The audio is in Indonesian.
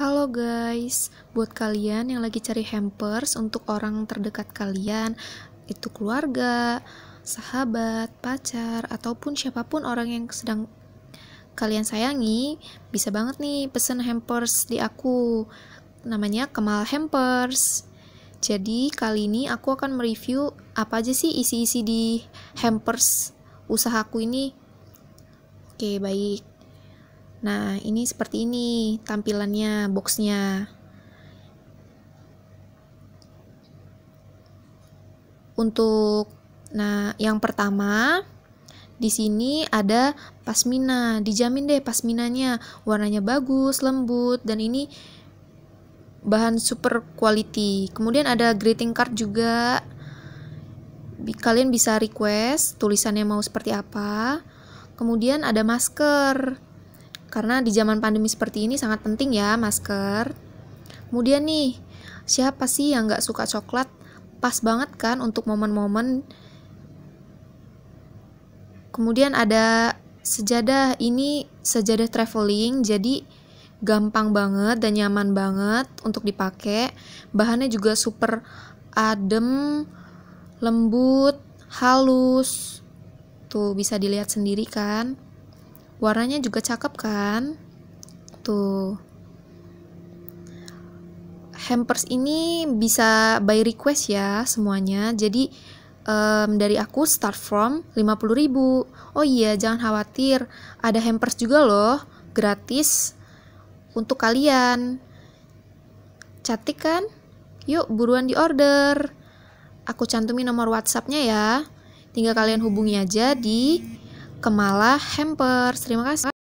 Halo guys, buat kalian yang lagi cari hampers untuk orang terdekat kalian, itu keluarga, sahabat, pacar, ataupun siapapun orang yang sedang kalian sayangi, bisa banget nih pesen hampers di aku. Namanya Kemal Hampers. Jadi kali ini aku akan mereview apa aja sih isi-isi di hampers usahaku ini. Oke, baik. Nah, ini seperti ini tampilannya, boxnya. Untuk, nah, yang pertama, di sini ada pasmina. Dijamin deh pasminanya, warnanya bagus, lembut, dan ini bahan super quality. Kemudian ada greeting card juga kalian bisa request tulisannya mau seperti apa. Kemudian ada masker. Karena di zaman pandemi seperti ini sangat penting ya masker. Kemudian nih, siapa sih yang nggak suka coklat? Pas banget kan untuk momen-momen. Kemudian ada sejadah ini sejadah traveling, jadi gampang banget dan nyaman banget untuk dipakai. Bahannya juga super adem, lembut, halus. Tuh bisa dilihat sendiri kan? warnanya juga cakep kan tuh hampers ini bisa by request ya semuanya jadi um, dari aku start from 50.000 oh iya jangan khawatir ada hampers juga loh gratis untuk kalian cantik kan yuk buruan di order aku cantumin nomor whatsappnya ya tinggal kalian hubungi aja di Kemala Hampers. Terima kasih.